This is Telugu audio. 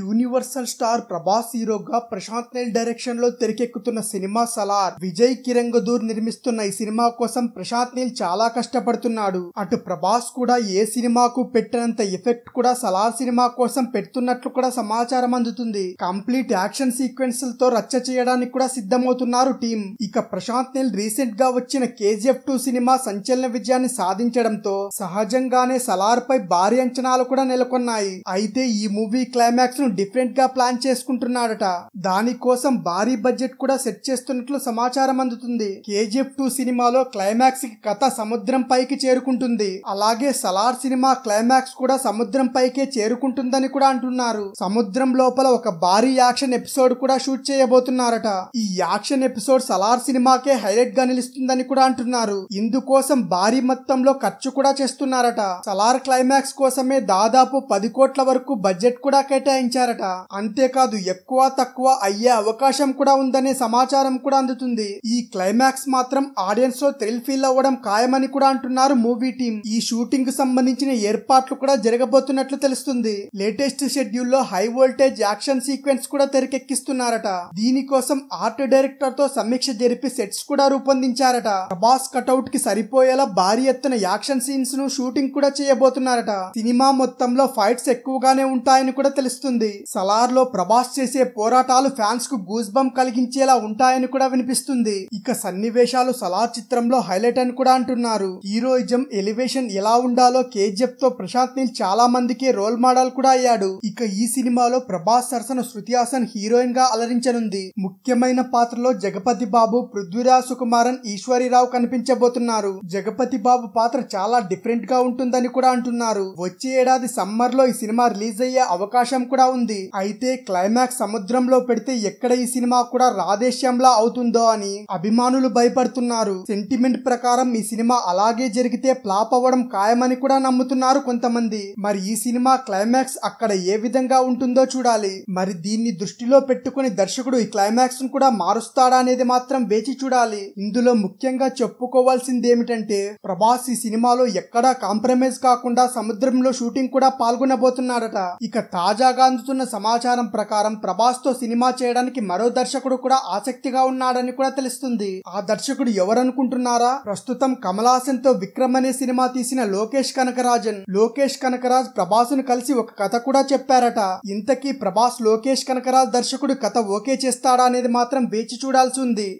యూనివర్సల్ స్టార్ ప్రభాస్ హీరోగా ప్రశాంత్ నీల్ డైరెక్షన్ లో తెరకెక్కుతున్న సినిమా సలార్ విజయ్ కిరంగదూర్ నిర్మిస్తున్న ఈ సినిమా కోసం ప్రశాంత్ నీల్ చాలా కష్టపడుతున్నాడు అటు ప్రభాస్ కూడా ఏ సినిమాకు పెట్టినంత ఎఫెక్ట్ కూడా సలార్ సినిమా కోసం పెడుతున్నట్లు కూడా సమాచారం అందుతుంది కంప్లీట్ యాక్షన్ సీక్వెన్స్ తో రచ్చ చేయడానికి కూడా సిద్ధమవుతున్నారు టీం ఇక ప్రశాంత్ నీల్ రీసెంట్ గా వచ్చిన కేజీఎఫ్ టూ సినిమా సంచలన విజయాన్ని సాధించడంతో సహజంగానే సలార్ పై భారీ అంచనాలు కూడా నెలకొన్నాయి అయితే ఈ మూవీ క్లైమాక్స్ ను డిఫరెంట్ గా ప్లాన్ చేసుకుంటున్నాడట దానికోసం భారీ బడ్జెట్ కూడా సెట్ చేస్తున్నట్లు సమాచారం అందుతుంది కేజీఎఫ్ టూ సినిమాలో క్లైమాక్స్ కి కథ సముద్రం పైకి చేరుకుంటుంది అలాగే సలార్ సినిమా క్లైమాక్స్ కూడా సముద్రం పైకే చేరుకుంటుందని కూడా అంటున్నారు సముద్రం లోపల ఒక భారీ యాక్షన్ ఎపిసోడ్ కూడా షూట్ చేయబోతున్నారట ఈ యాక్షన్ ఎపిసోడ్ సలార్ సినిమాకే హైలైట్ గా నిలుస్తుందని కూడా అంటున్నారు ఇందుకోసం భారీ మొత్తంలో ఖర్చు కూడా చేస్తున్నారట సలార్ క్లైమాక్స్ కోసమే దాదాపు పది కోట్ల వరకు బడ్జెట్ కూడా కేటాయించారు ప్రకటించారట అంతేకాదు ఎక్కువ తక్కువ అయ్యే అవకాశం కూడా ఉందనే సమాచారం కూడా అందుతుంది ఈ క్లైమాక్స్ మాత్రం ఆడియన్స్ లో థ్రిల్ ఫీల్ అవ్వడం ఖాయమని కూడా అంటున్నారు మూవీ టీం ఈ షూటింగ్ కు సంబంధించిన ఏర్పాట్లు కూడా జరగబోతున్నట్లు తెలుస్తుంది లేటెస్ట్ షెడ్యూల్ లో హై వోల్టేజ్ యాక్షన్ సీక్వెన్స్ కూడా తెరకెక్కిస్తున్నారట దీనికోసం ఆర్ట్ డైరెక్టర్ తో సమీక్ష జరిపి సెట్స్ కూడా రూపొందించారట ప్రభాస్ కటౌట్ కి సరిపోయేలా భారీ ఎత్తున యాక్షన్ సీన్స్ ను షూటింగ్ కూడా చేయబోతున్నారట సినిమా మొత్తంలో ఫైట్స్ ఎక్కువగానే ఉంటాయని కూడా తెలుస్తుంది ఉంటుంది లో ప్రభాస్ చేసే పోరాటాలు ఫ్యాన్స్ కు గూజ్ బంప్ కలిగించేలా ఉంటాయని కూడా వినిపిస్తుంది ఇక సన్నివేశాలు సలార్ చిత్రంలో హైలైట్ అని కూడా అంటున్నారు హీరోయిజం ఎలివేషన్ ఎలా ఉండాలో కేజీఎఫ్ తో ప్రశాంత్ నీల్ చాలా మందికి రోల్ మోడల్ కూడా అయ్యాడు ఇక ఈ సినిమాలో ప్రభాస్ సరసన శృతి హాసన్ హీరోయిన్ గా అలరించనుంది ముఖ్యమైన పాత్రలో జగపతి బాబు పృథ్వీరాజ్ సుకుమారన్ ఈశ్వరిరావు కనిపించబోతున్నారు జగపతి బాబు పాత్ర చాలా డిఫరెంట్ గా ఉంటుందని కూడా అంటున్నారు వచ్చే ఏడాది సమ్మర్ లో ఈ సినిమా రిలీజ్ అయ్యే అవకాశం కూడా ఉంది అయితే క్లైమాక్స్ సముద్రంలో పెడితే ఎక్కడ ఈ సినిమా కూడా రాధేశ్యంలా అవుతుందో అని అభిమానులు భయపడుతున్నారు సెంటిమెంట్ ప్రకారం ఈ సినిమా అలాగే జరిగితే ఫ్లాప్ అవ్వడం ఖాయమని కూడా నమ్ముతున్నారు కొంతమంది మరి ఈ సినిమా క్లైమాక్స్ అక్కడ ఏ విధంగా ఉంటుందో చూడాలి మరి దీన్ని దృష్టిలో పెట్టుకుని దర్శకుడు ఈ క్లైమాక్స్ ను కూడా మారుస్తాడా అనేది మాత్రం వేచి చూడాలి ఇందులో ముఖ్యంగా చెప్పుకోవాల్సింది ఏమిటంటే ప్రభాస్ ఈ సినిమాలో ఎక్కడా కాంప్రమైజ్ కాకుండా సముద్రంలో షూటింగ్ కూడా పాల్గొనబోతున్నాడట ఇక తాజాగా అందుతున్న సమాచారం ప్రకారం ప్రభాస్తో సినిమా చేయడానికి మరో దర్శకుడు కూడా ఆసక్తిగా ఉన్నాడని కూడా తెలుస్తుంది ఆ దర్శకుడు ఎవరనుకుంటున్నారా ప్రస్తుతం కమలాసన్ తో విక్రమ్ అనే సినిమా తీసిన లోకేష్ కనకరాజన్ లోకేష్ కనకరాజ్ ప్రభాస్ ను కలిసి ఒక కథ కూడా చెప్పారట ఇంతకీ ప్రభాస్ లోకేష్ కనకరాజ్ దర్శకుడు కథ ఓకే చేస్తాడా అనేది మాత్రం వేచి చూడాల్సి ఉంది